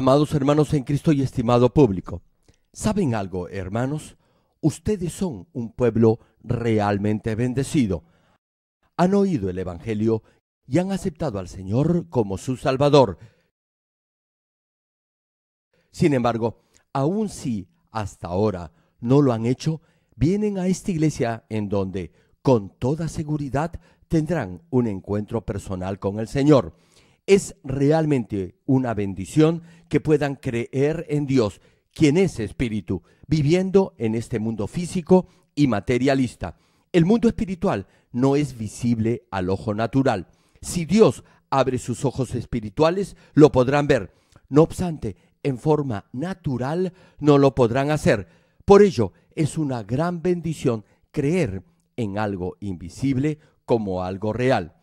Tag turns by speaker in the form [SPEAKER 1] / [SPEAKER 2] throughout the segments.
[SPEAKER 1] Amados hermanos en Cristo y estimado público, ¿saben algo, hermanos? Ustedes son un pueblo realmente bendecido. Han oído el Evangelio y han aceptado al Señor como su Salvador. Sin embargo, aun si hasta ahora no lo han hecho, vienen a esta iglesia en donde con toda seguridad tendrán un encuentro personal con el Señor. Es realmente una bendición que puedan creer en Dios, quien es espíritu, viviendo en este mundo físico y materialista. El mundo espiritual no es visible al ojo natural. Si Dios abre sus ojos espirituales, lo podrán ver. No obstante, en forma natural no lo podrán hacer. Por ello, es una gran bendición creer en algo invisible como algo real.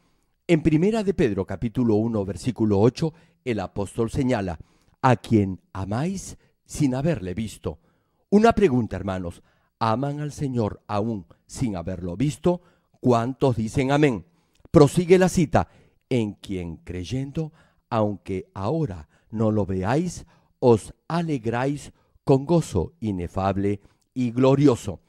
[SPEAKER 1] En Primera de Pedro, capítulo 1, versículo 8, el apóstol señala, a quien amáis sin haberle visto. Una pregunta, hermanos, ¿aman al Señor aún sin haberlo visto? ¿Cuántos dicen amén? Prosigue la cita, en quien creyendo, aunque ahora no lo veáis, os alegráis con gozo inefable y glorioso.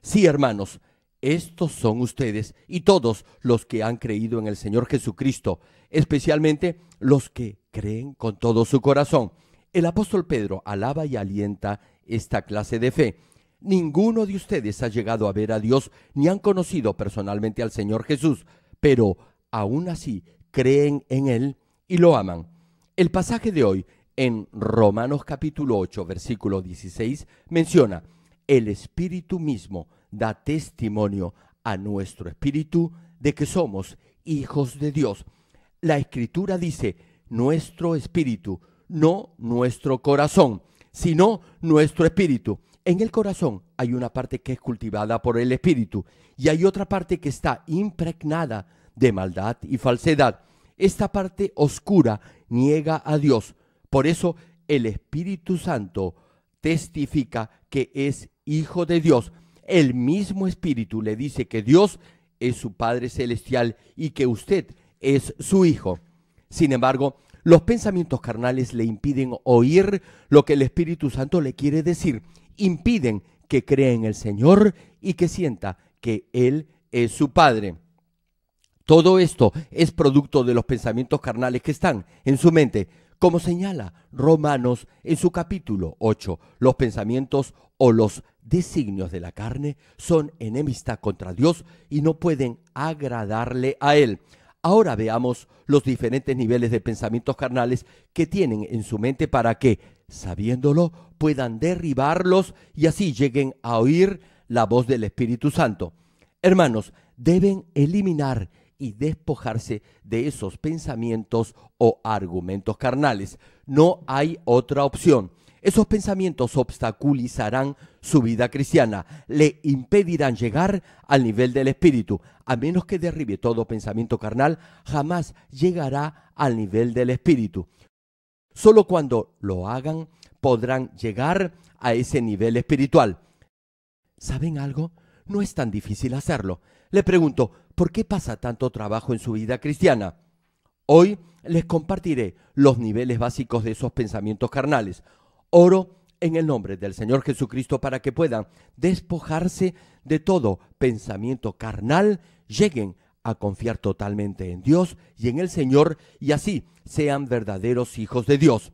[SPEAKER 1] Sí, hermanos, estos son ustedes y todos los que han creído en el Señor Jesucristo, especialmente los que creen con todo su corazón. El apóstol Pedro alaba y alienta esta clase de fe. Ninguno de ustedes ha llegado a ver a Dios ni han conocido personalmente al Señor Jesús, pero aún así creen en Él y lo aman. El pasaje de hoy en Romanos capítulo 8 versículo 16 menciona, el Espíritu mismo da testimonio a nuestro espíritu de que somos hijos de Dios. La escritura dice, nuestro espíritu, no nuestro corazón, sino nuestro espíritu. En el corazón hay una parte que es cultivada por el espíritu y hay otra parte que está impregnada de maldad y falsedad. Esta parte oscura niega a Dios. Por eso el Espíritu Santo testifica que es hijo de Dios el mismo Espíritu le dice que Dios es su Padre Celestial y que usted es su Hijo. Sin embargo, los pensamientos carnales le impiden oír lo que el Espíritu Santo le quiere decir. Impiden que crea en el Señor y que sienta que Él es su Padre. Todo esto es producto de los pensamientos carnales que están en su mente, como señala Romanos en su capítulo 8. Los pensamientos o los designios de la carne son enemistad contra Dios y no pueden agradarle a Él. Ahora veamos los diferentes niveles de pensamientos carnales que tienen en su mente para que, sabiéndolo, puedan derribarlos y así lleguen a oír la voz del Espíritu Santo. Hermanos, deben eliminar y despojarse de esos pensamientos o argumentos carnales. No hay otra opción. Esos pensamientos obstaculizarán su vida cristiana, le impedirán llegar al nivel del espíritu. A menos que derribe todo pensamiento carnal, jamás llegará al nivel del espíritu. Solo cuando lo hagan podrán llegar a ese nivel espiritual. ¿Saben algo? No es tan difícil hacerlo. Le pregunto, ¿por qué pasa tanto trabajo en su vida cristiana? Hoy les compartiré los niveles básicos de esos pensamientos carnales. Oro en el nombre del Señor Jesucristo para que puedan despojarse de todo pensamiento carnal, lleguen a confiar totalmente en Dios y en el Señor y así sean verdaderos hijos de Dios.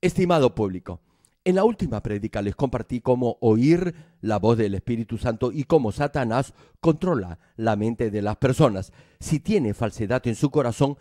[SPEAKER 1] Estimado público, en la última prédica les compartí cómo oír la voz del Espíritu Santo y cómo Satanás controla la mente de las personas. Si tiene falsedad en su corazón,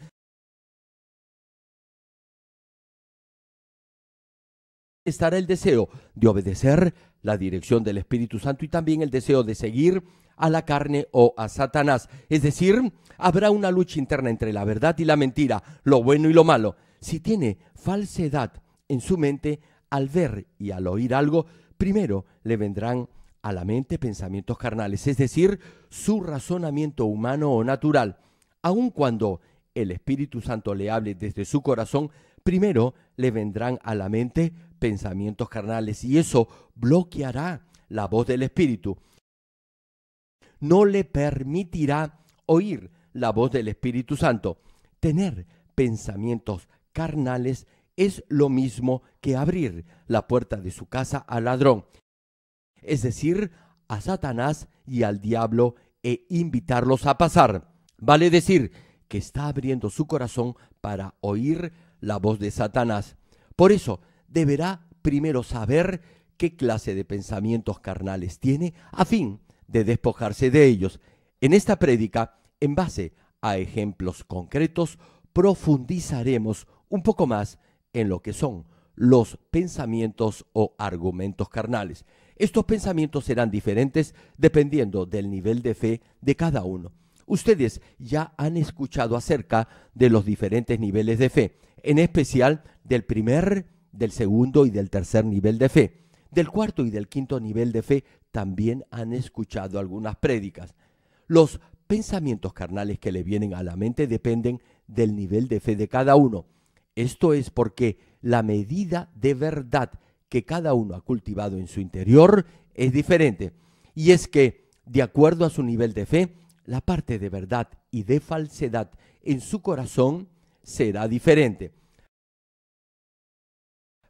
[SPEAKER 1] estará el deseo de obedecer la dirección del Espíritu Santo y también el deseo de seguir a la carne o a Satanás. Es decir, habrá una lucha interna entre la verdad y la mentira, lo bueno y lo malo. Si tiene falsedad en su mente, al ver y al oír algo, primero le vendrán a la mente pensamientos carnales, es decir, su razonamiento humano o natural. Aun cuando el Espíritu Santo le hable desde su corazón, primero le vendrán a la mente pensamientos carnales y eso bloqueará la voz del Espíritu. No le permitirá oír la voz del Espíritu Santo. Tener pensamientos carnales es lo mismo que abrir la puerta de su casa al ladrón, es decir, a Satanás y al diablo e invitarlos a pasar. Vale decir que está abriendo su corazón para oír la voz de Satanás. Por eso, deberá primero saber qué clase de pensamientos carnales tiene a fin de despojarse de ellos. En esta prédica, en base a ejemplos concretos, profundizaremos un poco más en lo que son los pensamientos o argumentos carnales. Estos pensamientos serán diferentes dependiendo del nivel de fe de cada uno. Ustedes ya han escuchado acerca de los diferentes niveles de fe, en especial del primer del segundo y del tercer nivel de fe. Del cuarto y del quinto nivel de fe también han escuchado algunas prédicas. Los pensamientos carnales que le vienen a la mente dependen del nivel de fe de cada uno. Esto es porque la medida de verdad que cada uno ha cultivado en su interior es diferente. Y es que, de acuerdo a su nivel de fe, la parte de verdad y de falsedad en su corazón será diferente.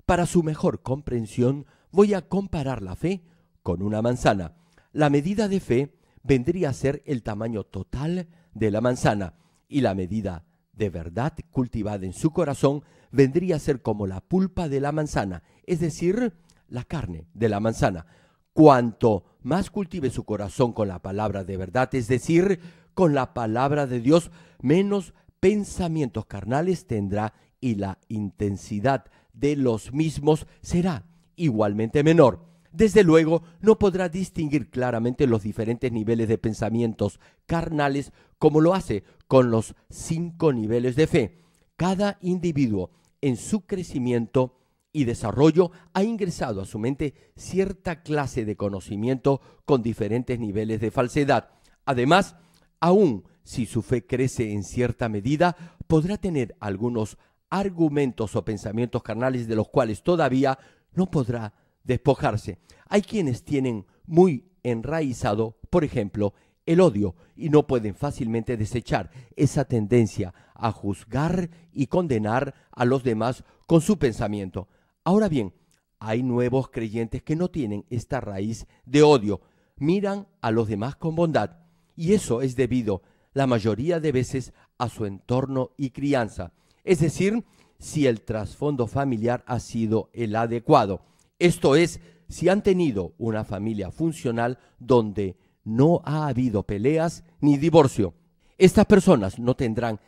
[SPEAKER 1] Para su mejor comprensión, voy a comparar la fe con una manzana. La medida de fe vendría a ser el tamaño total de la manzana y la medida de verdad cultivada en su corazón vendría a ser como la pulpa de la manzana, es decir, la carne de la manzana. Cuanto más cultive su corazón con la palabra de verdad, es decir, con la palabra de Dios, menos pensamientos carnales tendrá y la intensidad de los mismos será igualmente menor. Desde luego, no podrá distinguir claramente los diferentes niveles de pensamientos carnales como lo hace con los cinco niveles de fe. Cada individuo en su crecimiento y desarrollo ha ingresado a su mente cierta clase de conocimiento con diferentes niveles de falsedad. Además, aun si su fe crece en cierta medida, podrá tener algunos argumentos o pensamientos carnales de los cuales todavía no podrá despojarse. Hay quienes tienen muy enraizado, por ejemplo, el odio y no pueden fácilmente desechar esa tendencia a juzgar y condenar a los demás con su pensamiento. Ahora bien, hay nuevos creyentes que no tienen esta raíz de odio, miran a los demás con bondad y eso es debido la mayoría de veces a su entorno y crianza es decir, si el trasfondo familiar ha sido el adecuado. Esto es, si han tenido una familia funcional donde no ha habido peleas ni divorcio. Estas personas no tendrán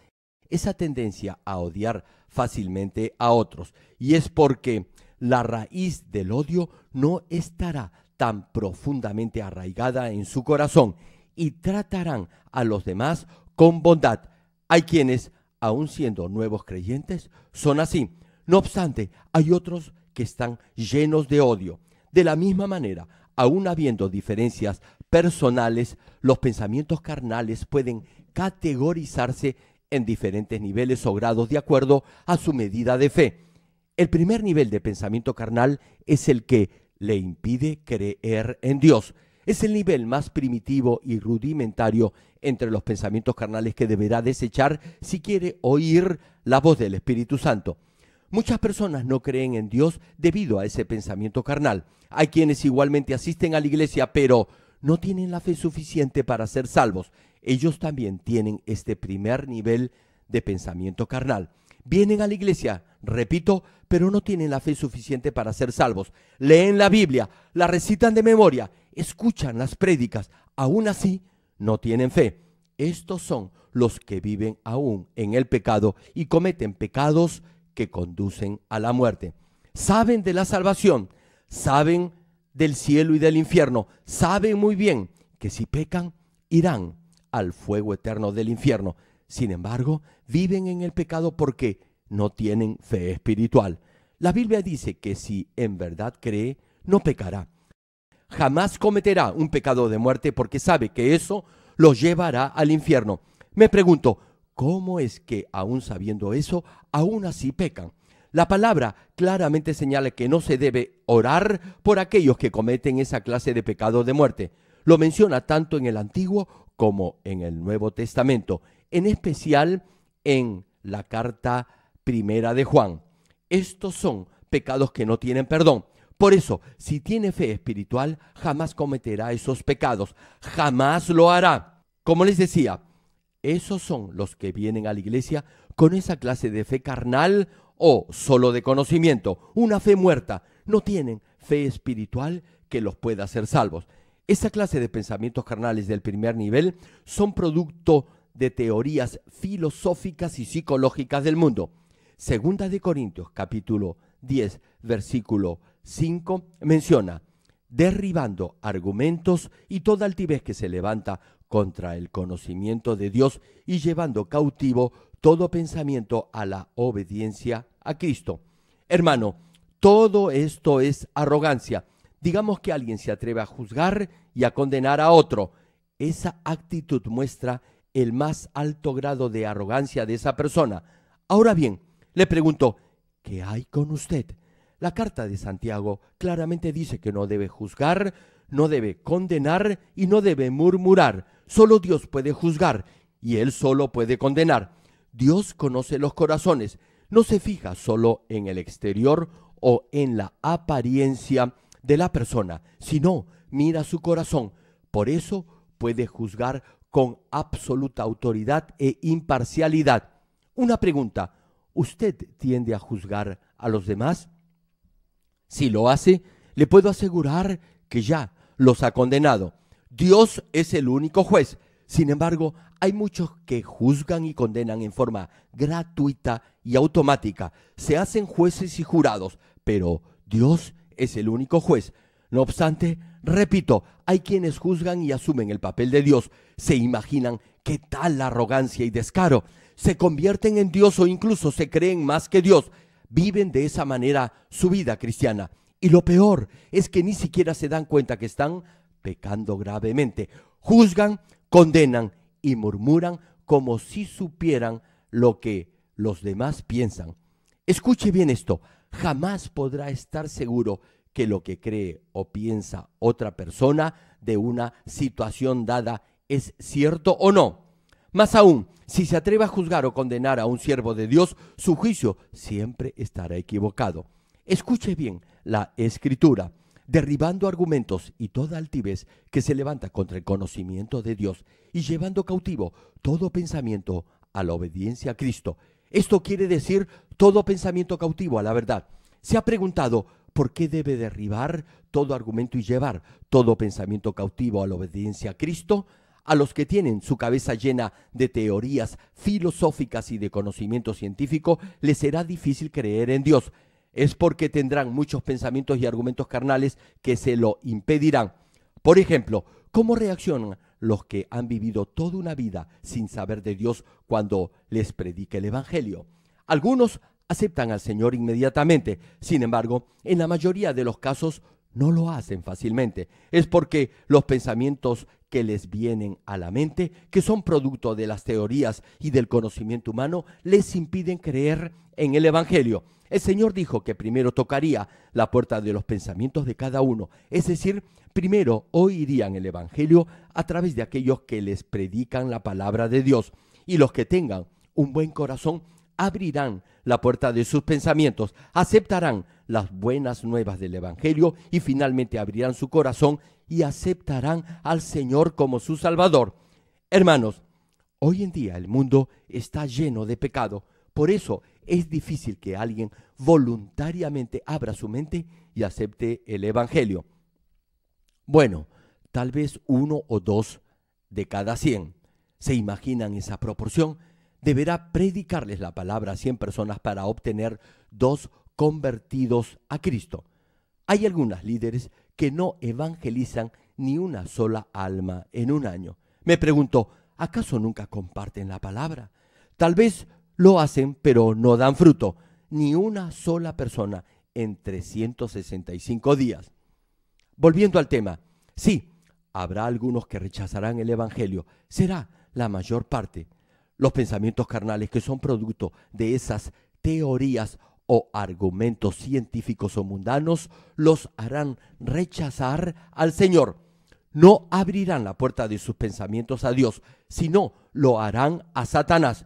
[SPEAKER 1] esa tendencia a odiar fácilmente a otros. Y es porque la raíz del odio no estará tan profundamente arraigada en su corazón y tratarán a los demás con bondad. Hay quienes aún siendo nuevos creyentes, son así. No obstante, hay otros que están llenos de odio. De la misma manera, aun habiendo diferencias personales, los pensamientos carnales pueden categorizarse en diferentes niveles o grados de acuerdo a su medida de fe. El primer nivel de pensamiento carnal es el que le impide creer en Dios. Es el nivel más primitivo y rudimentario entre los pensamientos carnales que deberá desechar si quiere oír la voz del Espíritu Santo. Muchas personas no creen en Dios debido a ese pensamiento carnal. Hay quienes igualmente asisten a la iglesia, pero no tienen la fe suficiente para ser salvos. Ellos también tienen este primer nivel de pensamiento carnal. Vienen a la iglesia, repito, pero no tienen la fe suficiente para ser salvos. Leen la Biblia, la recitan de memoria escuchan las prédicas, aún así no tienen fe. Estos son los que viven aún en el pecado y cometen pecados que conducen a la muerte. Saben de la salvación, saben del cielo y del infierno, saben muy bien que si pecan, irán al fuego eterno del infierno. Sin embargo, viven en el pecado porque no tienen fe espiritual. La Biblia dice que si en verdad cree, no pecará jamás cometerá un pecado de muerte porque sabe que eso lo llevará al infierno. Me pregunto, ¿cómo es que aún sabiendo eso, aún así pecan? La palabra claramente señala que no se debe orar por aquellos que cometen esa clase de pecado de muerte. Lo menciona tanto en el Antiguo como en el Nuevo Testamento, en especial en la carta primera de Juan. Estos son pecados que no tienen perdón. Por eso, si tiene fe espiritual, jamás cometerá esos pecados, jamás lo hará. Como les decía, esos son los que vienen a la iglesia con esa clase de fe carnal o solo de conocimiento, una fe muerta. No tienen fe espiritual que los pueda hacer salvos. Esa clase de pensamientos carnales del primer nivel son producto de teorías filosóficas y psicológicas del mundo. Segunda de Corintios capítulo 10 versículo 5 menciona, derribando argumentos y toda altivez que se levanta contra el conocimiento de Dios y llevando cautivo todo pensamiento a la obediencia a Cristo. Hermano, todo esto es arrogancia. Digamos que alguien se atreve a juzgar y a condenar a otro. Esa actitud muestra el más alto grado de arrogancia de esa persona. Ahora bien, le pregunto, ¿qué hay con usted? La carta de Santiago claramente dice que no debe juzgar, no debe condenar y no debe murmurar. Solo Dios puede juzgar y Él solo puede condenar. Dios conoce los corazones, no se fija solo en el exterior o en la apariencia de la persona, sino mira su corazón. Por eso puede juzgar con absoluta autoridad e imparcialidad. Una pregunta, ¿usted tiende a juzgar a los demás? Si lo hace, le puedo asegurar que ya los ha condenado. Dios es el único juez. Sin embargo, hay muchos que juzgan y condenan en forma gratuita y automática. Se hacen jueces y jurados, pero Dios es el único juez. No obstante, repito, hay quienes juzgan y asumen el papel de Dios. Se imaginan qué tal arrogancia y descaro. Se convierten en Dios o incluso se creen más que Dios viven de esa manera su vida cristiana. Y lo peor es que ni siquiera se dan cuenta que están pecando gravemente. Juzgan, condenan y murmuran como si supieran lo que los demás piensan. Escuche bien esto, jamás podrá estar seguro que lo que cree o piensa otra persona de una situación dada es cierto o no. Más aún, si se atreve a juzgar o condenar a un siervo de Dios, su juicio siempre estará equivocado. Escuche bien la escritura, derribando argumentos y toda altivez que se levanta contra el conocimiento de Dios y llevando cautivo todo pensamiento a la obediencia a Cristo. Esto quiere decir todo pensamiento cautivo a la verdad. Se ha preguntado, ¿por qué debe derribar todo argumento y llevar todo pensamiento cautivo a la obediencia a Cristo? a los que tienen su cabeza llena de teorías filosóficas y de conocimiento científico, les será difícil creer en Dios. Es porque tendrán muchos pensamientos y argumentos carnales que se lo impedirán. Por ejemplo, ¿cómo reaccionan los que han vivido toda una vida sin saber de Dios cuando les predique el Evangelio? Algunos aceptan al Señor inmediatamente, sin embargo, en la mayoría de los casos no lo hacen fácilmente. Es porque los pensamientos que les vienen a la mente, que son producto de las teorías y del conocimiento humano, les impiden creer en el Evangelio. El Señor dijo que primero tocaría la puerta de los pensamientos de cada uno, es decir, primero oirían el Evangelio a través de aquellos que les predican la palabra de Dios, y los que tengan un buen corazón abrirán la puerta de sus pensamientos, aceptarán las buenas nuevas del Evangelio y finalmente abrirán su corazón y aceptarán al Señor como su Salvador. Hermanos, hoy en día el mundo está lleno de pecado. Por eso es difícil que alguien voluntariamente abra su mente y acepte el Evangelio. Bueno, tal vez uno o dos de cada cien. ¿Se imaginan esa proporción? deberá predicarles la palabra a 100 personas para obtener dos convertidos a Cristo. Hay algunas líderes que no evangelizan ni una sola alma en un año. Me pregunto, ¿acaso nunca comparten la palabra? Tal vez lo hacen, pero no dan fruto, ni una sola persona en 365 días. Volviendo al tema, sí, habrá algunos que rechazarán el Evangelio, será la mayor parte, los pensamientos carnales que son producto de esas teorías o argumentos científicos o mundanos los harán rechazar al Señor. No abrirán la puerta de sus pensamientos a Dios, sino lo harán a Satanás.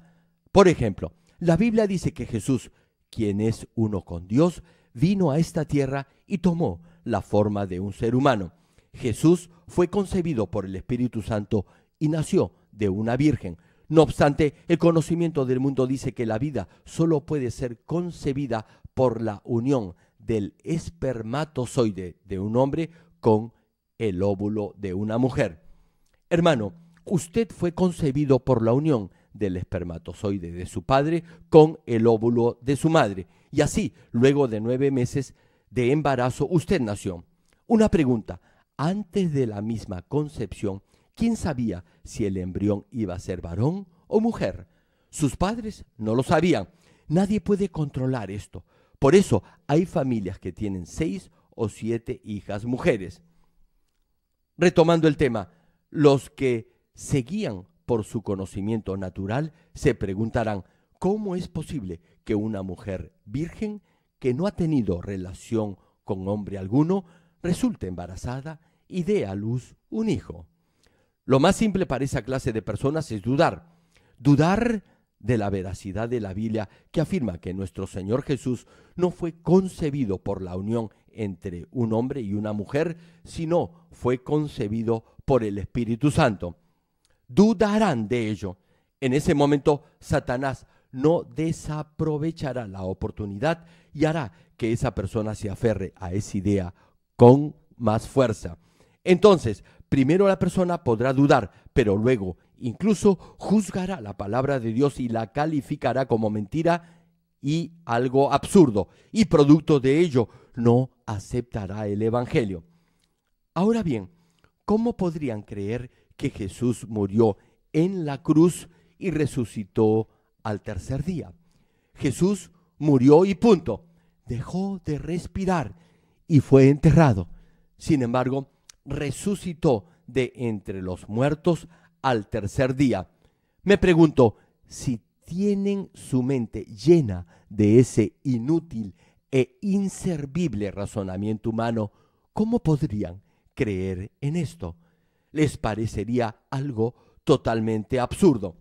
[SPEAKER 1] Por ejemplo, la Biblia dice que Jesús, quien es uno con Dios, vino a esta tierra y tomó la forma de un ser humano. Jesús fue concebido por el Espíritu Santo y nació de una virgen. No obstante, el conocimiento del mundo dice que la vida solo puede ser concebida por la unión del espermatozoide de un hombre con el óvulo de una mujer. Hermano, usted fue concebido por la unión del espermatozoide de su padre con el óvulo de su madre. Y así, luego de nueve meses de embarazo, usted nació. Una pregunta, antes de la misma concepción, ¿Quién sabía si el embrión iba a ser varón o mujer? Sus padres no lo sabían. Nadie puede controlar esto. Por eso hay familias que tienen seis o siete hijas mujeres. Retomando el tema, los que seguían por su conocimiento natural se preguntarán, ¿cómo es posible que una mujer virgen que no ha tenido relación con hombre alguno resulte embarazada y dé a luz un hijo? Lo más simple para esa clase de personas es dudar. Dudar de la veracidad de la Biblia que afirma que nuestro Señor Jesús no fue concebido por la unión entre un hombre y una mujer, sino fue concebido por el Espíritu Santo. Dudarán de ello. En ese momento, Satanás no desaprovechará la oportunidad y hará que esa persona se aferre a esa idea con más fuerza. Entonces, primero la persona podrá dudar, pero luego incluso juzgará la palabra de Dios y la calificará como mentira y algo absurdo, y producto de ello no aceptará el Evangelio. Ahora bien, ¿cómo podrían creer que Jesús murió en la cruz y resucitó al tercer día? Jesús murió y punto. Dejó de respirar y fue enterrado. Sin embargo, resucitó de entre los muertos al tercer día. Me pregunto si tienen su mente llena de ese inútil e inservible razonamiento humano, ¿cómo podrían creer en esto? Les parecería algo totalmente absurdo.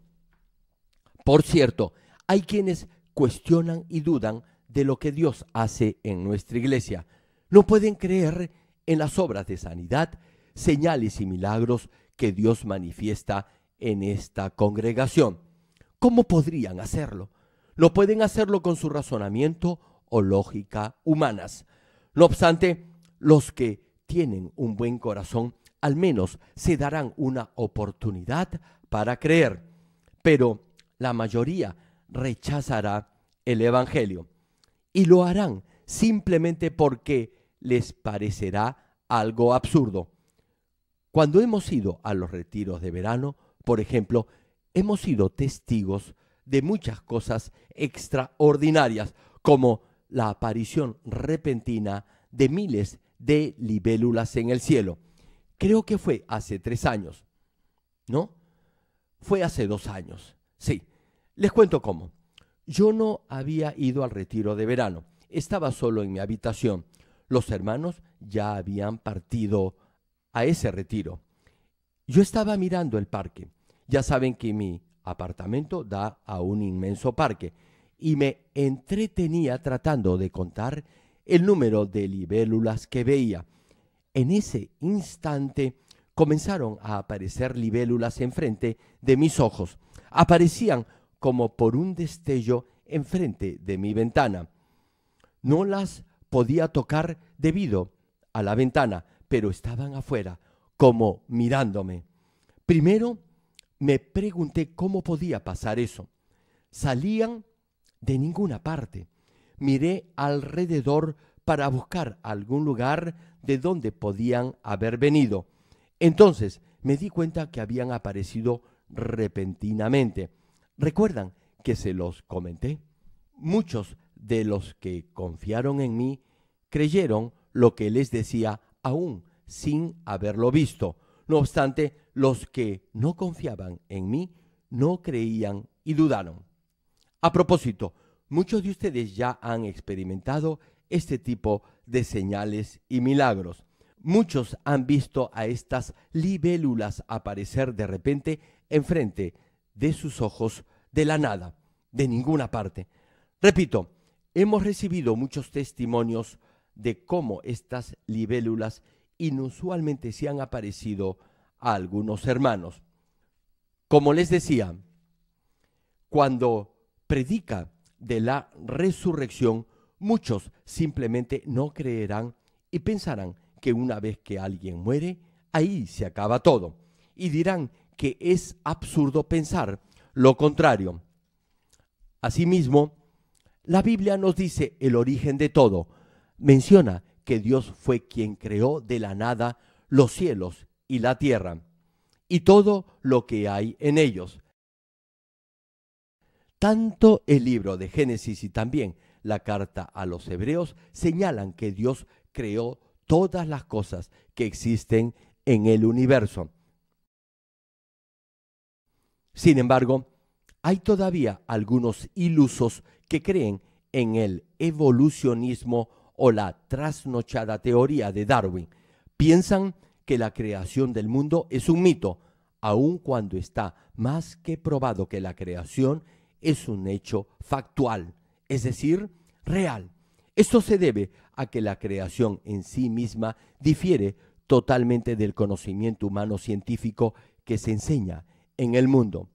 [SPEAKER 1] Por cierto, hay quienes cuestionan y dudan de lo que Dios hace en nuestra iglesia. No pueden creer en las obras de sanidad, señales y milagros que Dios manifiesta en esta congregación. ¿Cómo podrían hacerlo? No pueden hacerlo con su razonamiento o lógica humanas. No obstante, los que tienen un buen corazón al menos se darán una oportunidad para creer, pero la mayoría rechazará el Evangelio y lo harán simplemente porque les parecerá algo absurdo. Cuando hemos ido a los retiros de verano, por ejemplo, hemos sido testigos de muchas cosas extraordinarias, como la aparición repentina de miles de libélulas en el cielo. Creo que fue hace tres años, ¿no? Fue hace dos años, sí. Les cuento cómo. Yo no había ido al retiro de verano, estaba solo en mi habitación los hermanos ya habían partido a ese retiro. Yo estaba mirando el parque. Ya saben que mi apartamento da a un inmenso parque y me entretenía tratando de contar el número de libélulas que veía. En ese instante comenzaron a aparecer libélulas enfrente de mis ojos. Aparecían como por un destello enfrente de mi ventana. No las podía tocar debido a la ventana, pero estaban afuera, como mirándome. Primero me pregunté cómo podía pasar eso. Salían de ninguna parte. Miré alrededor para buscar algún lugar de donde podían haber venido. Entonces me di cuenta que habían aparecido repentinamente. ¿Recuerdan que se los comenté? Muchos de los que confiaron en mí creyeron lo que les decía aún sin haberlo visto. No obstante, los que no confiaban en mí no creían y dudaron. A propósito, muchos de ustedes ya han experimentado este tipo de señales y milagros. Muchos han visto a estas libélulas aparecer de repente enfrente de sus ojos de la nada, de ninguna parte. Repito, hemos recibido muchos testimonios de cómo estas libélulas inusualmente se han aparecido a algunos hermanos. Como les decía, cuando predica de la resurrección, muchos simplemente no creerán y pensarán que una vez que alguien muere, ahí se acaba todo. Y dirán que es absurdo pensar lo contrario. Asimismo, la Biblia nos dice el origen de todo, menciona que Dios fue quien creó de la nada los cielos y la tierra y todo lo que hay en ellos. Tanto el libro de Génesis y también la carta a los hebreos señalan que Dios creó todas las cosas que existen en el universo. Sin embargo, hay todavía algunos ilusos que creen en el evolucionismo o la trasnochada teoría de Darwin piensan que la creación del mundo es un mito, aun cuando está más que probado que la creación es un hecho factual, es decir, real. Esto se debe a que la creación en sí misma difiere totalmente del conocimiento humano científico que se enseña en el mundo.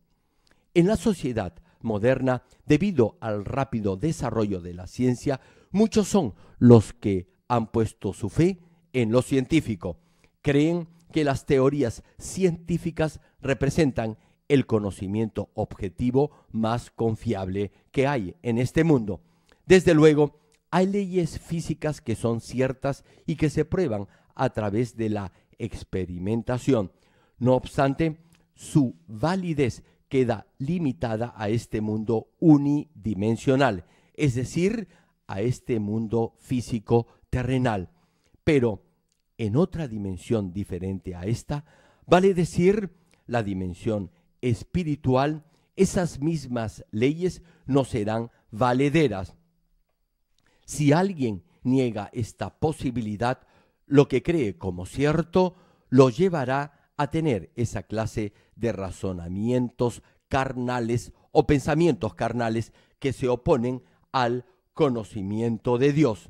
[SPEAKER 1] En la sociedad moderna, debido al rápido desarrollo de la ciencia, Muchos son los que han puesto su fe en lo científico. Creen que las teorías científicas representan el conocimiento objetivo más confiable que hay en este mundo. Desde luego, hay leyes físicas que son ciertas y que se prueban a través de la experimentación. No obstante, su validez queda limitada a este mundo unidimensional, es decir, a este mundo físico terrenal. Pero en otra dimensión diferente a esta, vale decir la dimensión espiritual, esas mismas leyes no serán valederas. Si alguien niega esta posibilidad, lo que cree como cierto lo llevará a tener esa clase de razonamientos carnales o pensamientos carnales que se oponen al conocimiento de Dios.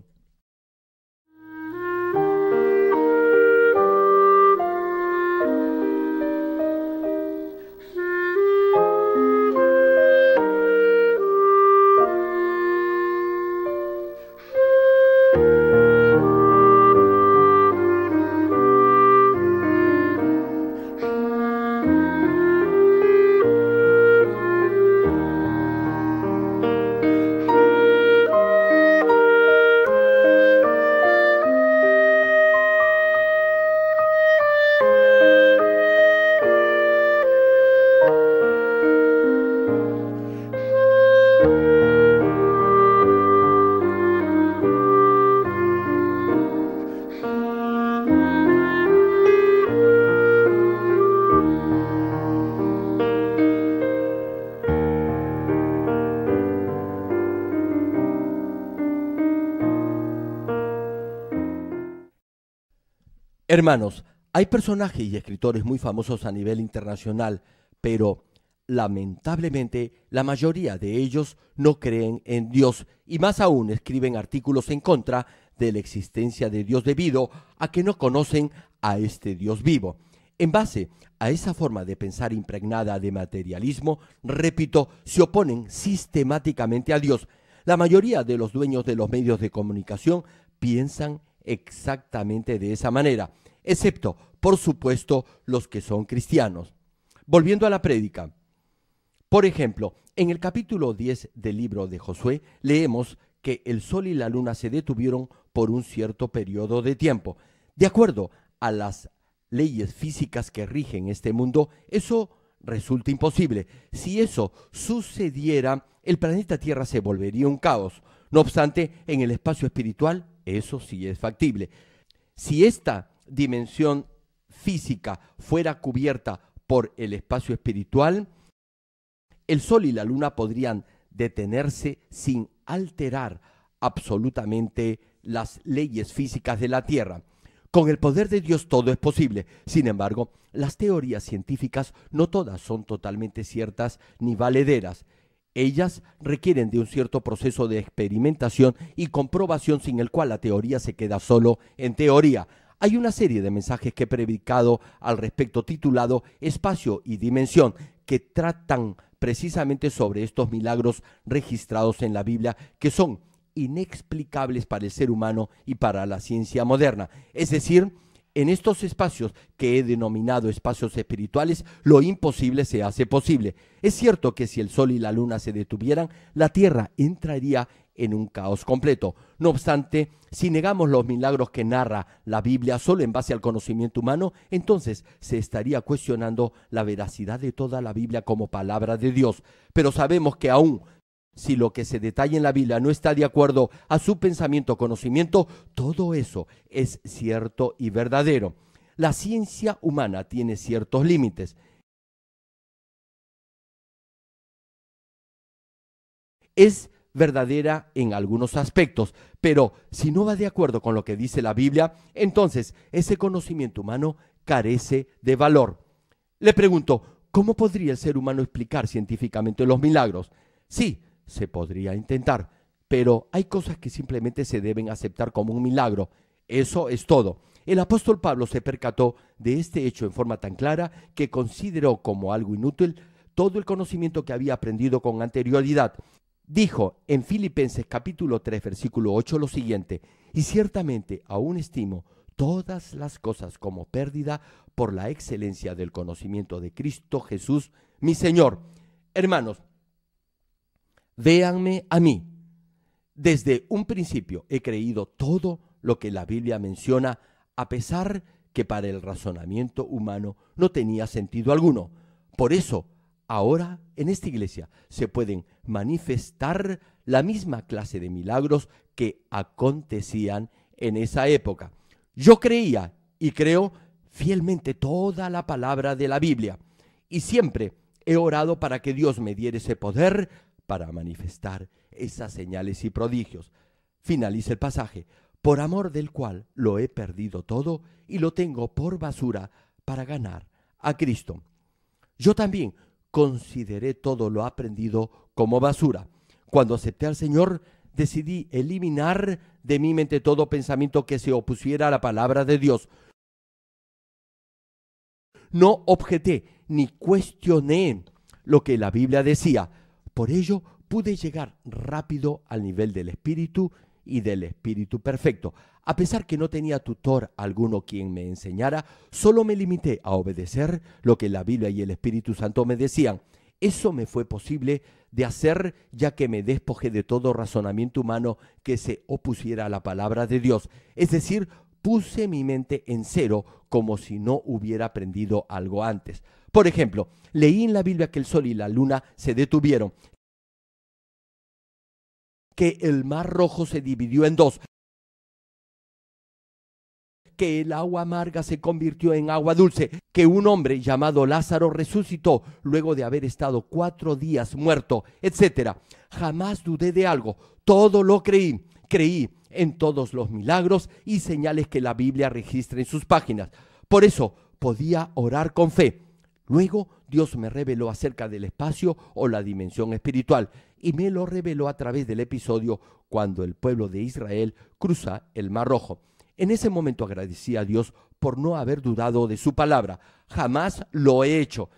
[SPEAKER 1] Hermanos, hay personajes y escritores muy famosos a nivel internacional, pero lamentablemente la mayoría de ellos no creen en Dios y más aún escriben artículos en contra de la existencia de Dios debido a que no conocen a este Dios vivo. En base a esa forma de pensar impregnada de materialismo, repito, se oponen sistemáticamente a Dios. La mayoría de los dueños de los medios de comunicación piensan exactamente de esa manera, excepto, por supuesto, los que son cristianos. Volviendo a la prédica. Por ejemplo, en el capítulo 10 del libro de Josué leemos que el sol y la luna se detuvieron por un cierto periodo de tiempo. De acuerdo a las leyes físicas que rigen este mundo, eso resulta imposible. Si eso sucediera, el planeta Tierra se volvería un caos. No obstante, en el espacio espiritual eso sí es factible. Si esta dimensión física fuera cubierta por el espacio espiritual, el Sol y la Luna podrían detenerse sin alterar absolutamente las leyes físicas de la Tierra. Con el poder de Dios todo es posible. Sin embargo, las teorías científicas no todas son totalmente ciertas ni valederas. Ellas requieren de un cierto proceso de experimentación y comprobación sin el cual la teoría se queda solo en teoría. Hay una serie de mensajes que he predicado al respecto titulado Espacio y Dimensión que tratan precisamente sobre estos milagros registrados en la Biblia que son inexplicables para el ser humano y para la ciencia moderna. Es decir, en estos espacios que he denominado espacios espirituales, lo imposible se hace posible. Es cierto que si el Sol y la Luna se detuvieran, la Tierra entraría en un caos completo. No obstante, si negamos los milagros que narra la Biblia solo en base al conocimiento humano, entonces se estaría cuestionando la veracidad de toda la Biblia como palabra de Dios. Pero sabemos que aún si lo que se detalla en la Biblia no está de acuerdo a su pensamiento o conocimiento, todo eso es cierto y verdadero. La ciencia humana tiene ciertos límites. Es verdadera en algunos aspectos, pero si no va de acuerdo con lo que dice la Biblia, entonces ese conocimiento humano carece de valor. Le pregunto, ¿cómo podría el ser humano explicar científicamente los milagros? Sí, se podría intentar, pero hay cosas que simplemente se deben aceptar como un milagro. Eso es todo. El apóstol Pablo se percató de este hecho en forma tan clara que consideró como algo inútil todo el conocimiento que había aprendido con anterioridad. Dijo en Filipenses capítulo 3 versículo 8 lo siguiente, y ciertamente aún estimo todas las cosas como pérdida por la excelencia del conocimiento de Cristo Jesús, mi Señor. Hermanos, véanme a mí. Desde un principio he creído todo lo que la Biblia menciona, a pesar que para el razonamiento humano no tenía sentido alguno. Por eso, ahora en esta iglesia se pueden manifestar la misma clase de milagros que acontecían en esa época. Yo creía y creo fielmente toda la palabra de la Biblia y siempre he orado para que Dios me diera ese poder para manifestar esas señales y prodigios. Finaliza el pasaje, por amor del cual lo he perdido todo y lo tengo por basura para ganar a Cristo. Yo también consideré todo lo aprendido como basura. Cuando acepté al Señor, decidí eliminar de mi mente todo pensamiento que se opusiera a la palabra de Dios. No objeté ni cuestioné lo que la Biblia decía, por ello pude llegar rápido al nivel del espíritu y del espíritu perfecto. A pesar que no tenía tutor alguno quien me enseñara, solo me limité a obedecer lo que la Biblia y el Espíritu Santo me decían. Eso me fue posible de hacer ya que me despojé de todo razonamiento humano que se opusiera a la palabra de Dios. Es decir, puse mi mente en cero como si no hubiera aprendido algo antes. Por ejemplo, leí en la Biblia que el sol y la luna se detuvieron, que el mar rojo se dividió en dos, que el agua amarga se convirtió en agua dulce, que un hombre llamado Lázaro resucitó luego de haber estado cuatro días muerto, etc. Jamás dudé de algo, todo lo creí, creí en todos los milagros y señales que la Biblia registra en sus páginas. Por eso podía orar con fe Luego Dios me reveló acerca del espacio o la dimensión espiritual y me lo reveló a través del episodio cuando el pueblo de Israel cruza el Mar Rojo. En ese momento agradecí a Dios por no haber dudado de su palabra. Jamás lo he hecho.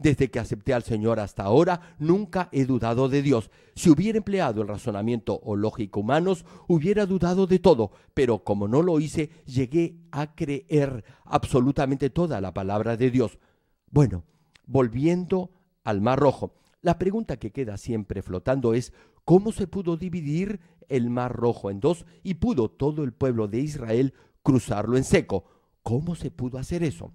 [SPEAKER 1] Desde que acepté al Señor hasta ahora, nunca he dudado de Dios. Si hubiera empleado el razonamiento o lógico humanos, hubiera dudado de todo, pero como no lo hice, llegué a creer absolutamente toda la palabra de Dios. Bueno, volviendo al Mar Rojo, la pregunta que queda siempre flotando es, ¿cómo se pudo dividir el Mar Rojo en dos y pudo todo el pueblo de Israel cruzarlo en seco? ¿Cómo se pudo hacer eso?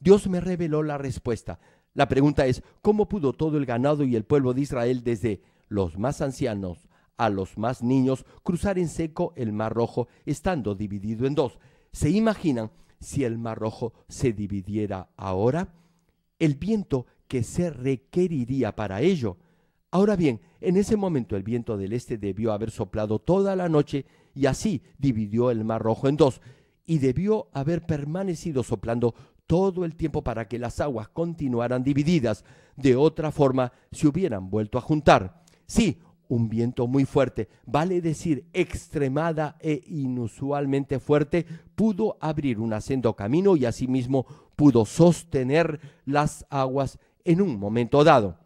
[SPEAKER 1] Dios me reveló la respuesta. La pregunta es, ¿cómo pudo todo el ganado y el pueblo de Israel, desde los más ancianos a los más niños, cruzar en seco el Mar Rojo, estando dividido en dos? ¿Se imaginan si el Mar Rojo se dividiera ahora? El viento que se requeriría para ello. Ahora bien, en ese momento el viento del este debió haber soplado toda la noche y así dividió el Mar Rojo en dos, y debió haber permanecido soplando todo el tiempo para que las aguas continuaran divididas, de otra forma se hubieran vuelto a juntar. Sí, un viento muy fuerte, vale decir extremada e inusualmente fuerte, pudo abrir un ascendo camino y asimismo pudo sostener las aguas en un momento dado.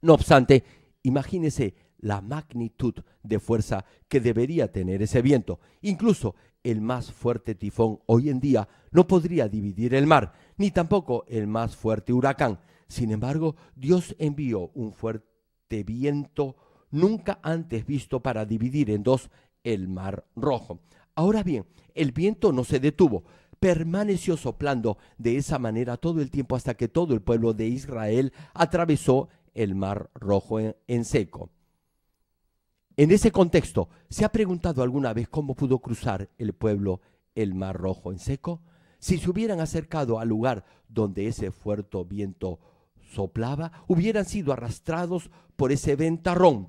[SPEAKER 1] No obstante, Imagínese la magnitud de fuerza que debería tener ese viento. Incluso el más fuerte tifón hoy en día no podría dividir el mar, ni tampoco el más fuerte huracán. Sin embargo, Dios envió un fuerte viento nunca antes visto para dividir en dos el mar rojo. Ahora bien, el viento no se detuvo, permaneció soplando de esa manera todo el tiempo hasta que todo el pueblo de Israel atravesó el Mar Rojo en, seco. En ese contexto, ¿se ha preguntado alguna vez cómo pudo cruzar el pueblo el Mar Rojo en seco? Si se hubieran acercado al lugar donde ese fuerte viento soplaba, hubieran sido arrastrados por ese ventarrón.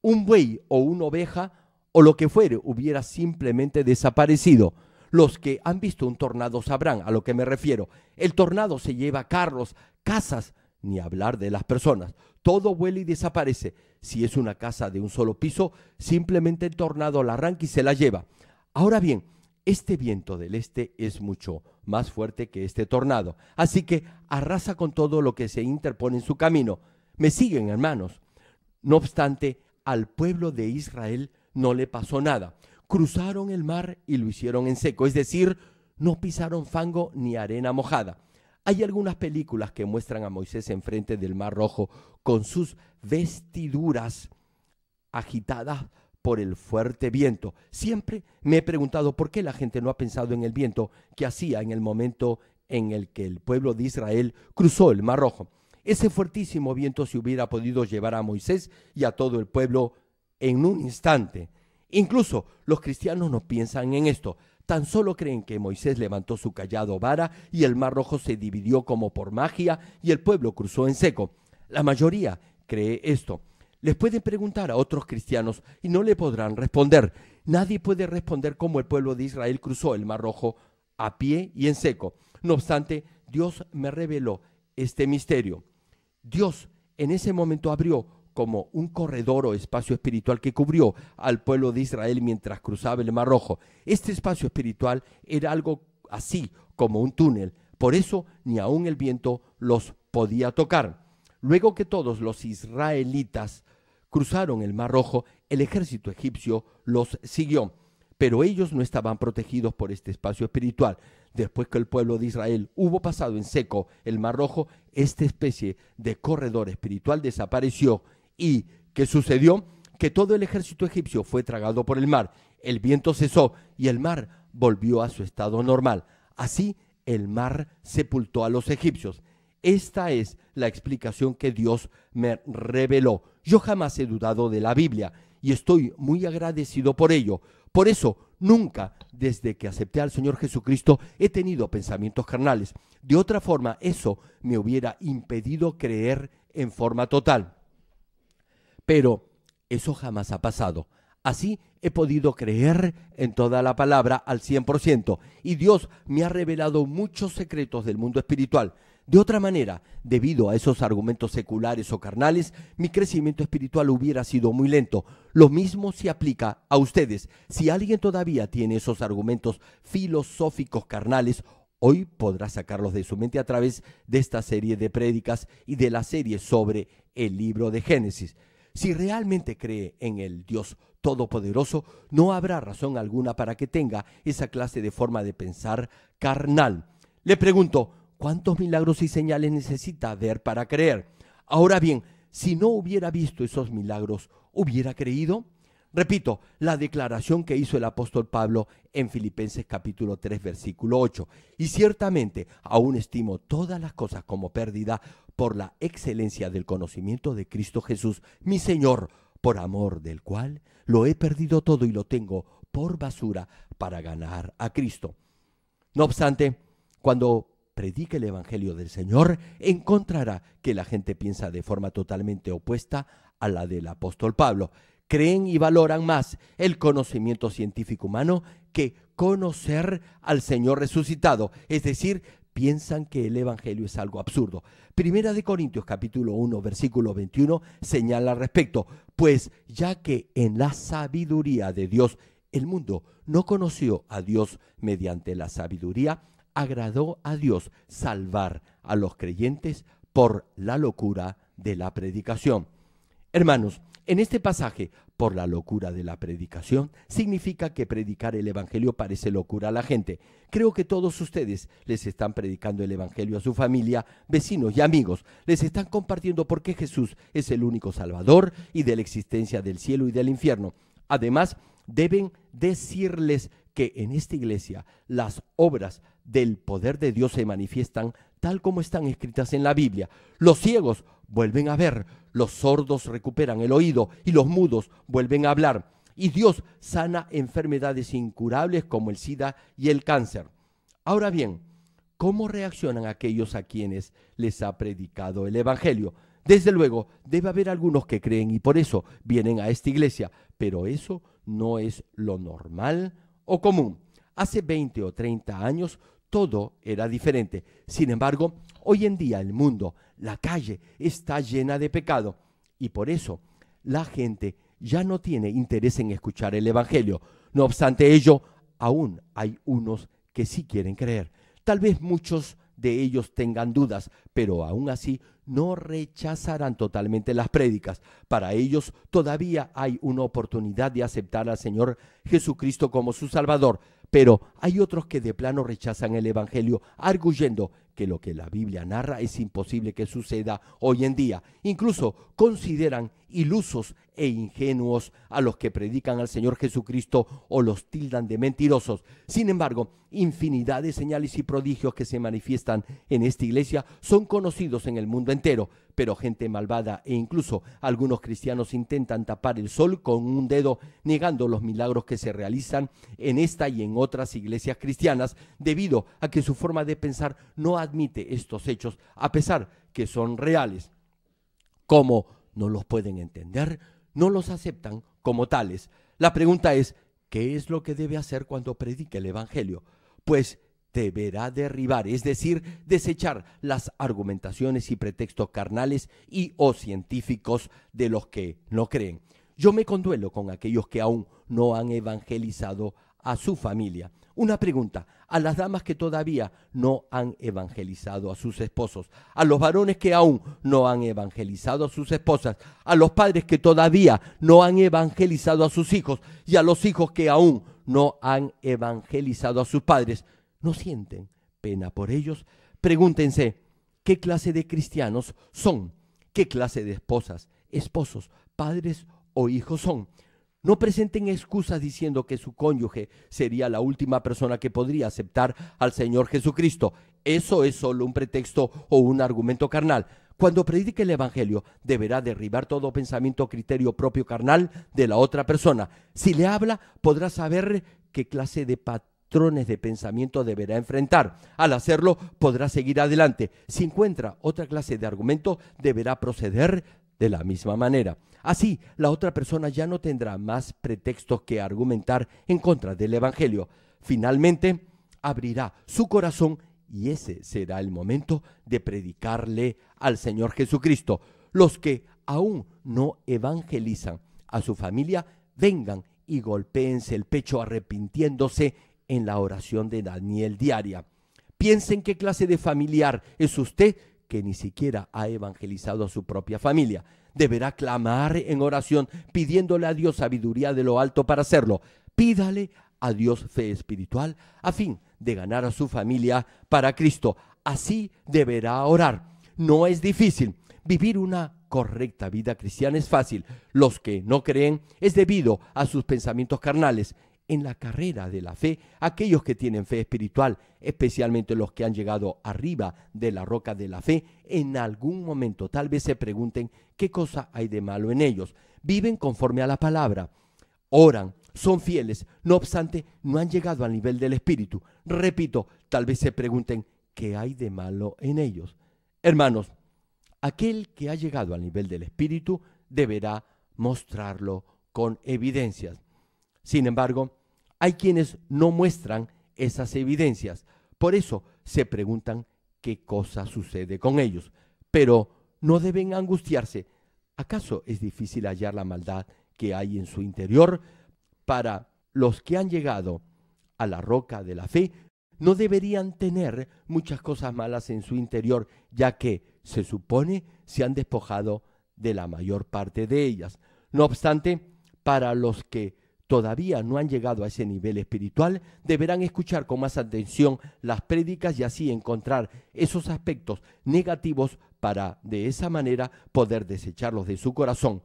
[SPEAKER 1] Un buey o una oveja o lo que fuere hubiera simplemente desaparecido. Los que han visto un tornado sabrán a lo que me refiero. El tornado se lleva carros, casas, ni hablar de las personas. Todo vuela y desaparece. Si es una casa de un solo piso, simplemente el tornado la arranca y se la lleva. Ahora bien, este viento del este es mucho más fuerte que este tornado, así que arrasa con todo lo que se interpone en su camino. Me siguen, hermanos. No obstante, al pueblo de Israel no le pasó nada. Cruzaron el mar y lo hicieron en seco, es decir, no pisaron fango ni arena mojada. Hay algunas películas que muestran a Moisés enfrente del Mar Rojo con sus vestiduras agitadas por el fuerte viento. Siempre me he preguntado por qué la gente no ha pensado en el viento que hacía en el momento en el que el pueblo de Israel cruzó el Mar Rojo. Ese fuertísimo viento se hubiera podido llevar a Moisés y a todo el pueblo en un instante. Incluso los cristianos no piensan en esto. Tan solo creen que Moisés levantó su callado vara y el mar rojo se dividió como por magia y el pueblo cruzó en seco. La mayoría cree esto. Les pueden preguntar a otros cristianos y no le podrán responder. Nadie puede responder cómo el pueblo de Israel cruzó el mar rojo a pie y en seco. No obstante, Dios me reveló este misterio. Dios en ese momento abrió como un corredor o espacio espiritual que cubrió al pueblo de Israel mientras cruzaba el Mar Rojo. Este espacio espiritual era algo así como un túnel, por eso ni aun el viento los podía tocar. Luego que todos los israelitas cruzaron el Mar Rojo, el ejército egipcio los siguió, pero ellos no estaban protegidos por este espacio espiritual. Después que el pueblo de Israel hubo pasado en seco el Mar Rojo, esta especie de corredor espiritual desapareció ¿Y qué sucedió? Que todo el ejército egipcio fue tragado por el mar, el viento cesó y el mar volvió a su estado normal. Así el mar sepultó a los egipcios. Esta es la explicación que Dios me reveló. Yo jamás he dudado de la Biblia y estoy muy agradecido por ello. Por eso, nunca, desde que acepté al Señor Jesucristo, he tenido pensamientos carnales. De otra forma, eso me hubiera impedido creer en forma total. Pero eso jamás ha pasado. Así he podido creer en toda la palabra al 100% y Dios me ha revelado muchos secretos del mundo espiritual. De otra manera, debido a esos argumentos seculares o carnales, mi crecimiento espiritual hubiera sido muy lento. Lo mismo se aplica a ustedes. Si alguien todavía tiene esos argumentos filosóficos carnales, hoy podrá sacarlos de su mente a través de esta serie de prédicas y de la serie sobre el libro de Génesis. Si realmente cree en el Dios Todopoderoso, no habrá razón alguna para que tenga esa clase de forma de pensar carnal. Le pregunto, ¿cuántos milagros y señales necesita ver para creer? Ahora bien, si no hubiera visto esos milagros, ¿hubiera creído? Repito, la declaración que hizo el apóstol Pablo en Filipenses capítulo 3 versículo 8. Y ciertamente aún estimo todas las cosas como pérdida por la excelencia del conocimiento de Cristo Jesús, mi Señor, por amor del cual lo he perdido todo y lo tengo por basura para ganar a Cristo. No obstante, cuando predique el Evangelio del Señor, encontrará que la gente piensa de forma totalmente opuesta a la del apóstol Pablo. Creen y valoran más el conocimiento científico humano que conocer al Señor resucitado, es decir, piensan que el Evangelio es algo absurdo. Primera de Corintios capítulo 1 versículo 21 señala al respecto, pues ya que en la sabiduría de Dios el mundo no conoció a Dios mediante la sabiduría, agradó a Dios salvar a los creyentes por la locura de la predicación. Hermanos, en este pasaje por la locura de la predicación, significa que predicar el Evangelio parece locura a la gente. Creo que todos ustedes les están predicando el Evangelio a su familia, vecinos y amigos. Les están compartiendo por qué Jesús es el único Salvador y de la existencia del cielo y del infierno. Además, deben decirles que en esta iglesia las obras del poder de Dios se manifiestan tal como están escritas en la Biblia. Los ciegos vuelven a ver, los sordos recuperan el oído y los mudos vuelven a hablar. Y Dios sana enfermedades incurables como el SIDA y el cáncer. Ahora bien, ¿cómo reaccionan aquellos a quienes les ha predicado el Evangelio? Desde luego, debe haber algunos que creen y por eso vienen a esta iglesia, pero eso no es lo normal o común. Hace 20 o 30 años todo era diferente. Sin embargo, hoy en día el mundo la calle está llena de pecado. Y por eso la gente ya no tiene interés en escuchar el Evangelio. No obstante ello, aún hay unos que sí quieren creer. Tal vez muchos de ellos tengan dudas, pero aún así no rechazarán totalmente las prédicas. Para ellos todavía hay una oportunidad de aceptar al Señor Jesucristo como su Salvador, pero hay otros que de plano rechazan el Evangelio, arguyendo que lo que la Biblia narra es imposible que suceda hoy en día. Incluso consideran ilusos e ingenuos a los que predican al Señor Jesucristo o los tildan de mentirosos. Sin embargo, infinidad de señales y prodigios que se manifiestan en esta iglesia son conocidos en el mundo entero, pero gente malvada e incluso algunos cristianos intentan tapar el sol con un dedo negando los milagros que se realizan en esta y en otras iglesias cristianas debido a que su forma de pensar no ha admite estos hechos, a pesar que son reales. Como no los pueden entender, no los aceptan como tales. La pregunta es, ¿qué es lo que debe hacer cuando predique el Evangelio? Pues deberá derribar, es decir, desechar las argumentaciones y pretextos carnales y o científicos de los que no creen. Yo me conduelo con aquellos que aún no han evangelizado a su familia. Una pregunta, a las damas que todavía no han evangelizado a sus esposos, a los varones que aún no han evangelizado a sus esposas, a los padres que todavía no han evangelizado a sus hijos y a los hijos que aún no han evangelizado a sus padres, ¿no sienten pena por ellos? Pregúntense, ¿qué clase de cristianos son? ¿Qué clase de esposas, esposos, padres o hijos son? No presenten excusas diciendo que su cónyuge sería la última persona que podría aceptar al Señor Jesucristo. Eso es solo un pretexto o un argumento carnal. Cuando predique el Evangelio, deberá derribar todo pensamiento o criterio propio carnal de la otra persona. Si le habla, podrá saber qué clase de patrones de pensamiento deberá enfrentar. Al hacerlo, podrá seguir adelante. Si encuentra otra clase de argumento, deberá proceder de la misma manera. Así, la otra persona ya no tendrá más pretextos que argumentar en contra del Evangelio. Finalmente, abrirá su corazón y ese será el momento de predicarle al Señor Jesucristo. Los que aún no evangelizan a su familia, vengan y golpéense el pecho arrepintiéndose en la oración de Daniel diaria. Piensen qué clase de familiar es usted que ni siquiera ha evangelizado a su propia familia. Deberá clamar en oración pidiéndole a Dios sabiduría de lo alto para hacerlo. Pídale a Dios fe espiritual a fin de ganar a su familia para Cristo. Así deberá orar. No es difícil. Vivir una correcta vida cristiana es fácil. Los que no creen es debido a sus pensamientos carnales en la carrera de la fe, aquellos que tienen fe espiritual, especialmente los que han llegado arriba de la roca de la fe, en algún momento tal vez se pregunten qué cosa hay de malo en ellos. Viven conforme a la palabra, oran, son fieles, no obstante, no han llegado al nivel del espíritu. Repito, tal vez se pregunten qué hay de malo en ellos. Hermanos, aquel que ha llegado al nivel del espíritu deberá mostrarlo con evidencias. Sin embargo, hay quienes no muestran esas evidencias. Por eso se preguntan qué cosa sucede con ellos. Pero no deben angustiarse. ¿Acaso es difícil hallar la maldad que hay en su interior? Para los que han llegado a la roca de la fe, no deberían tener muchas cosas malas en su interior, ya que, se supone, se han despojado de la mayor parte de ellas. No obstante, para los que todavía no han llegado a ese nivel espiritual, deberán escuchar con más atención las prédicas y así encontrar esos aspectos negativos para de esa manera poder desecharlos de su corazón.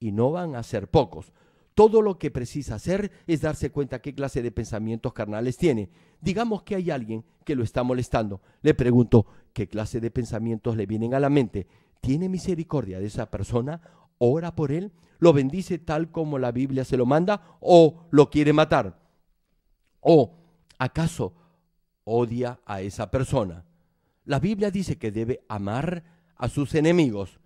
[SPEAKER 1] Y no van a ser pocos. Todo lo que precisa hacer es darse cuenta qué clase de pensamientos carnales tiene. Digamos que hay alguien que lo está molestando. Le pregunto, ¿qué clase de pensamientos le vienen a la mente? ¿Tiene misericordia de esa persona ora por él, lo bendice tal como la Biblia se lo manda o lo quiere matar? ¿O acaso odia a esa persona? La Biblia dice que debe amar a sus enemigos,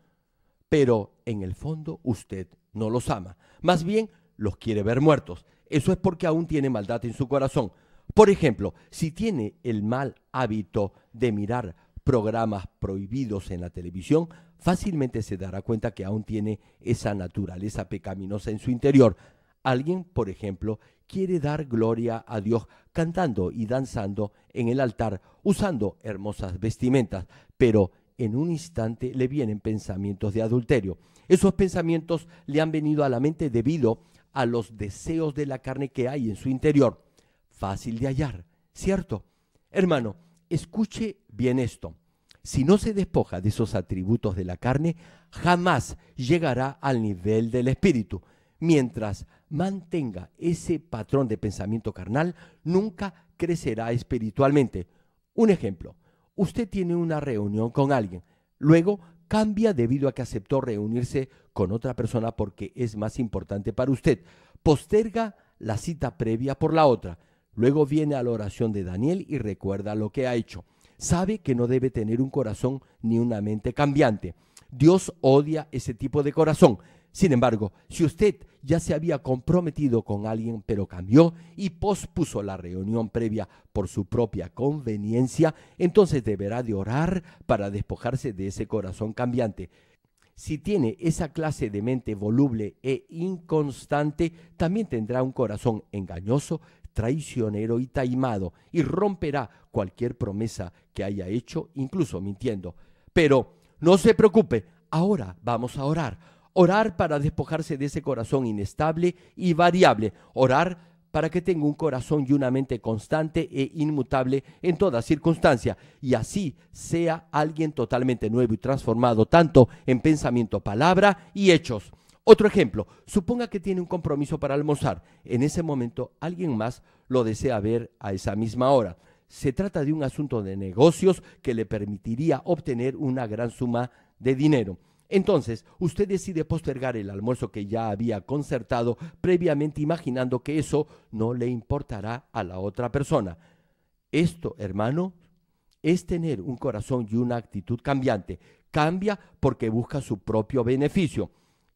[SPEAKER 1] pero en el fondo usted no los ama. Más bien, los quiere ver muertos. Eso es porque aún tiene maldad en su corazón. Por ejemplo, si tiene el mal hábito de mirar programas prohibidos en la televisión, fácilmente se dará cuenta que aún tiene esa naturaleza pecaminosa en su interior. Alguien, por ejemplo, quiere dar gloria a Dios cantando y danzando en el altar, usando hermosas vestimentas, pero en un instante le vienen pensamientos de adulterio. Esos pensamientos le han venido a la mente debido a los deseos de la carne que hay en su interior. Fácil de hallar, ¿cierto? Hermano, escuche bien esto. Si no se despoja de esos atributos de la carne, jamás llegará al nivel del espíritu. Mientras mantenga ese patrón de pensamiento carnal, nunca crecerá espiritualmente. Un ejemplo, usted tiene una reunión con alguien, luego cambia debido a que aceptó reunirse con otra persona porque es más importante para usted. Posterga la cita previa por la otra. Luego viene a la oración de Daniel y recuerda lo que ha hecho sabe que no debe tener un corazón ni una mente cambiante. Dios odia ese tipo de corazón. Sin embargo, si usted ya se había comprometido con alguien pero cambió y pospuso la reunión previa por su propia conveniencia, entonces deberá de orar para despojarse de ese corazón cambiante. Si tiene esa clase de mente voluble e inconstante, también tendrá un corazón engañoso traicionero y taimado, y romperá cualquier promesa que haya hecho, incluso mintiendo. Pero no se preocupe, ahora vamos a orar. Orar para despojarse de ese corazón inestable y variable. Orar para que tenga un corazón y una mente constante e inmutable en toda circunstancia, y así sea alguien totalmente nuevo y transformado tanto en pensamiento, palabra y hechos. Otro ejemplo, suponga que tiene un compromiso para almorzar. En ese momento alguien más lo desea ver a esa misma hora. Se trata de un asunto de negocios que le permitiría obtener una gran suma de dinero. Entonces, usted decide postergar el almuerzo que ya había concertado previamente imaginando que eso no le importará a la otra persona. Esto, hermano, es tener un corazón y una actitud cambiante. Cambia porque busca su propio beneficio.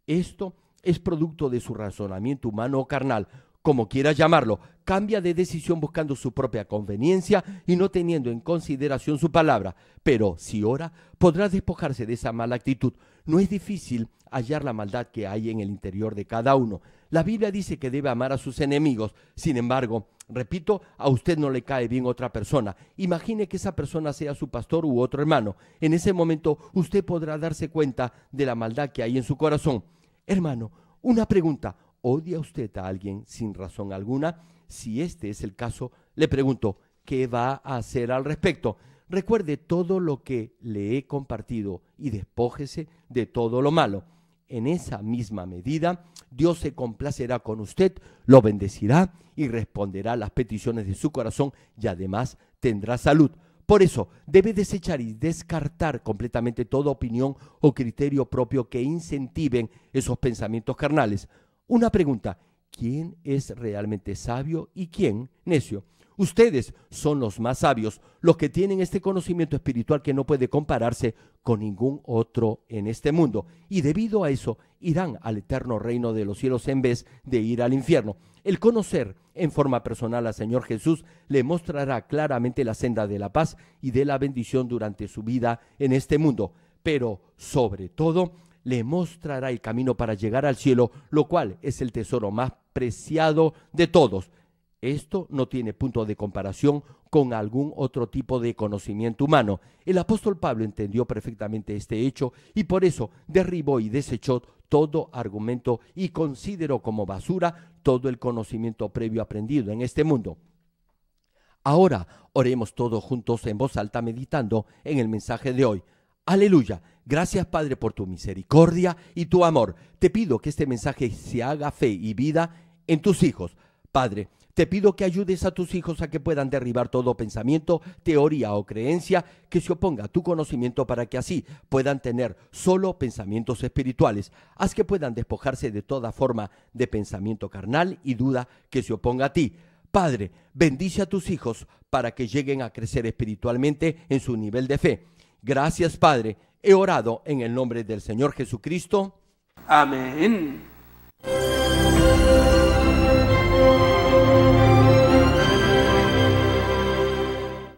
[SPEAKER 1] Esto es producto de su razonamiento humano o carnal, como quieras llamarlo. Cambia de decisión buscando su propia conveniencia y no teniendo en consideración su palabra. Pero si ora, podrá despojarse de esa mala actitud. No es difícil hallar la maldad que hay en el interior de cada uno. La Biblia dice que debe amar a sus enemigos. Sin embargo, repito, a usted no le cae bien otra persona. Imagine que esa persona sea su pastor u otro hermano. En ese momento usted podrá darse cuenta de la maldad que hay en su corazón. Hermano, una pregunta. ¿Odia usted a alguien sin razón alguna? Si este es el caso, le pregunto, ¿qué va a hacer al respecto? Recuerde todo lo que le he compartido y despójese de todo lo malo. En esa misma medida, Dios se complacerá con usted, lo bendecirá y responderá las peticiones de su corazón y además tendrá salud. Por eso, debe desechar y descartar completamente toda opinión o criterio propio que incentiven esos pensamientos carnales. Una pregunta, ¿quién es realmente sabio y quién necio? Ustedes son los más sabios, los que tienen este conocimiento espiritual que no puede compararse con ningún otro en este mundo. Y debido a eso irán al eterno reino de los cielos en vez de ir al infierno. El conocer en forma personal al Señor Jesús le mostrará claramente la senda de la paz y de la bendición durante su vida en este mundo. Pero sobre todo le mostrará el camino para llegar al cielo, lo cual es el tesoro más preciado de todos. Esto no tiene punto de comparación con algún otro tipo de conocimiento humano. El apóstol Pablo entendió perfectamente este hecho y por eso derribó y desechó todo argumento y consideró como basura todo el conocimiento previo aprendido en este mundo. Ahora oremos todos juntos en voz alta meditando en el mensaje de hoy. Aleluya. Gracias Padre por tu misericordia y tu amor. Te pido que este mensaje se haga fe y vida en tus hijos. Padre, te pido que ayudes a tus hijos a que puedan derribar todo pensamiento, teoría o creencia que se oponga a tu conocimiento para que así puedan tener solo pensamientos espirituales. Haz que puedan despojarse de toda forma de pensamiento carnal y duda que se oponga a ti. Padre, bendice a tus hijos para que lleguen a crecer espiritualmente en su nivel de fe. Gracias, Padre. He orado en el nombre del Señor Jesucristo. Amén.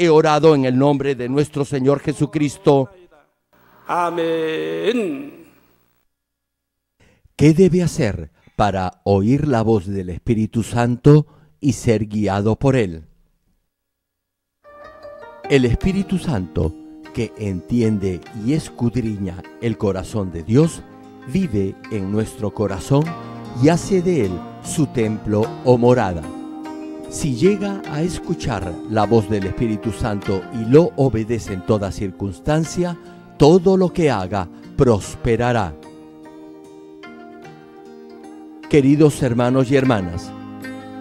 [SPEAKER 1] He orado en el nombre de nuestro Señor Jesucristo. Amén. ¿Qué debe hacer para oír la voz del Espíritu Santo y ser guiado por él? El Espíritu Santo, que entiende y escudriña el corazón de Dios, vive en nuestro corazón y hace de él su templo o morada. Si llega a escuchar la voz del Espíritu Santo y lo obedece en toda circunstancia, todo lo que haga prosperará. Queridos hermanos y hermanas,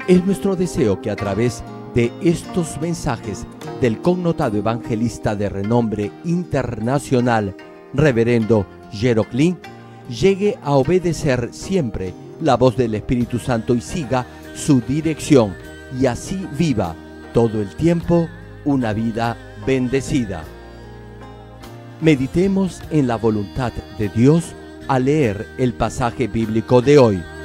[SPEAKER 1] es nuestro deseo que a través de estos mensajes del connotado evangelista de renombre internacional, Reverendo Jeroclin, llegue a obedecer siempre la voz del Espíritu Santo y siga su dirección y así viva todo el tiempo una vida bendecida. Meditemos en la voluntad de Dios al leer el pasaje bíblico de hoy.